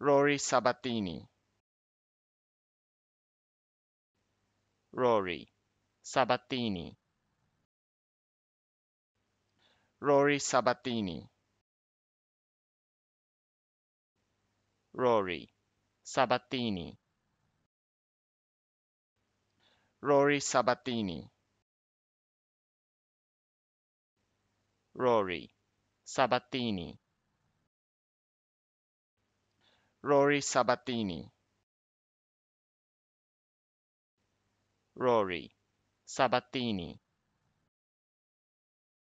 Rory Sabatini. Rory Sabatini. Rory Sabatini. Rory Sabatini. Rory Sabatini. Rory Sabatini. Rory Sabatini. Rory Sabatini.